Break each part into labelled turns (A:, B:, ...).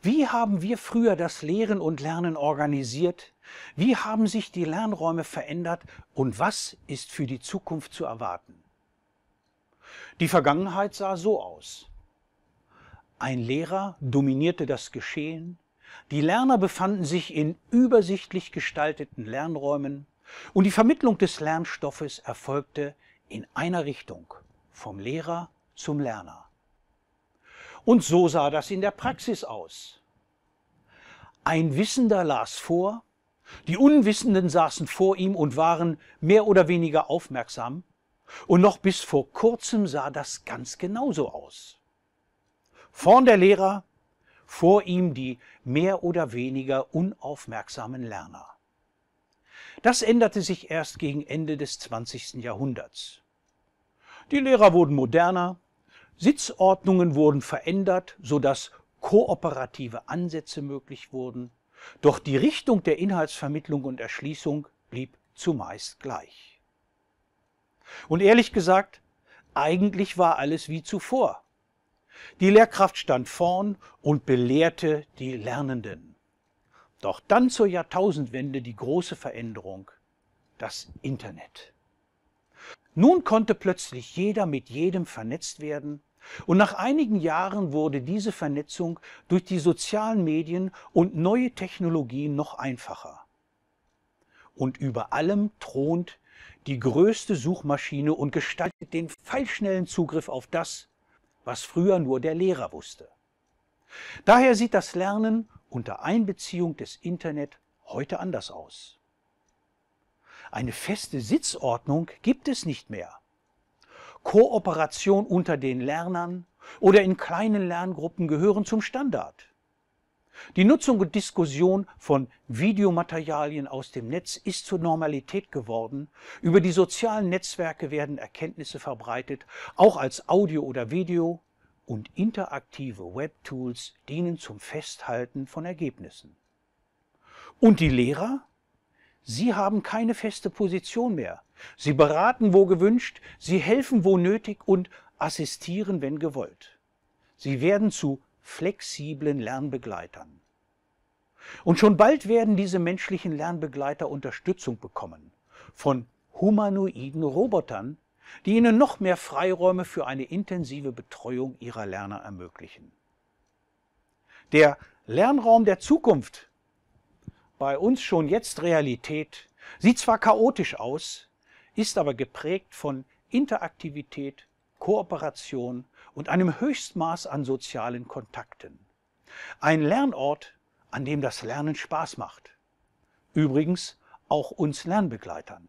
A: Wie haben wir früher das Lehren und Lernen organisiert? Wie haben sich die Lernräume verändert und was ist für die Zukunft zu erwarten? Die Vergangenheit sah so aus. Ein Lehrer dominierte das Geschehen, die Lerner befanden sich in übersichtlich gestalteten Lernräumen und die Vermittlung des Lernstoffes erfolgte in einer Richtung, vom Lehrer zum Lerner. Und so sah das in der Praxis aus. Ein Wissender las vor, die Unwissenden saßen vor ihm und waren mehr oder weniger aufmerksam, und noch bis vor kurzem sah das ganz genauso aus. Vorn der Lehrer, vor ihm die mehr oder weniger unaufmerksamen Lerner. Das änderte sich erst gegen Ende des 20. Jahrhunderts. Die Lehrer wurden moderner, Sitzordnungen wurden verändert, sodass kooperative Ansätze möglich wurden, doch die Richtung der Inhaltsvermittlung und Erschließung blieb zumeist gleich. Und ehrlich gesagt, eigentlich war alles wie zuvor. Die Lehrkraft stand vorn und belehrte die Lernenden. Doch dann zur Jahrtausendwende die große Veränderung, das Internet. Nun konnte plötzlich jeder mit jedem vernetzt werden und nach einigen Jahren wurde diese Vernetzung durch die sozialen Medien und neue Technologien noch einfacher. Und über allem thront die größte Suchmaschine und gestaltet den pfeilschnellen Zugriff auf das, was früher nur der Lehrer wusste. Daher sieht das Lernen unter Einbeziehung des Internet heute anders aus. Eine feste Sitzordnung gibt es nicht mehr. Kooperation unter den Lernern oder in kleinen Lerngruppen gehören zum Standard. Die Nutzung und Diskussion von Videomaterialien aus dem Netz ist zur Normalität geworden. Über die sozialen Netzwerke werden Erkenntnisse verbreitet, auch als Audio oder Video. Und interaktive Webtools dienen zum Festhalten von Ergebnissen. Und die Lehrer? Sie haben keine feste Position mehr, Sie beraten, wo gewünscht, sie helfen, wo nötig und assistieren, wenn gewollt. Sie werden zu flexiblen Lernbegleitern. Und schon bald werden diese menschlichen Lernbegleiter Unterstützung bekommen von humanoiden Robotern, die ihnen noch mehr Freiräume für eine intensive Betreuung ihrer Lerner ermöglichen. Der Lernraum der Zukunft, bei uns schon jetzt Realität, sieht zwar chaotisch aus, ist aber geprägt von Interaktivität, Kooperation und einem Höchstmaß an sozialen Kontakten. Ein Lernort, an dem das Lernen Spaß macht. Übrigens auch uns Lernbegleitern.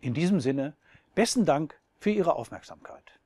A: In diesem Sinne, besten Dank für Ihre Aufmerksamkeit.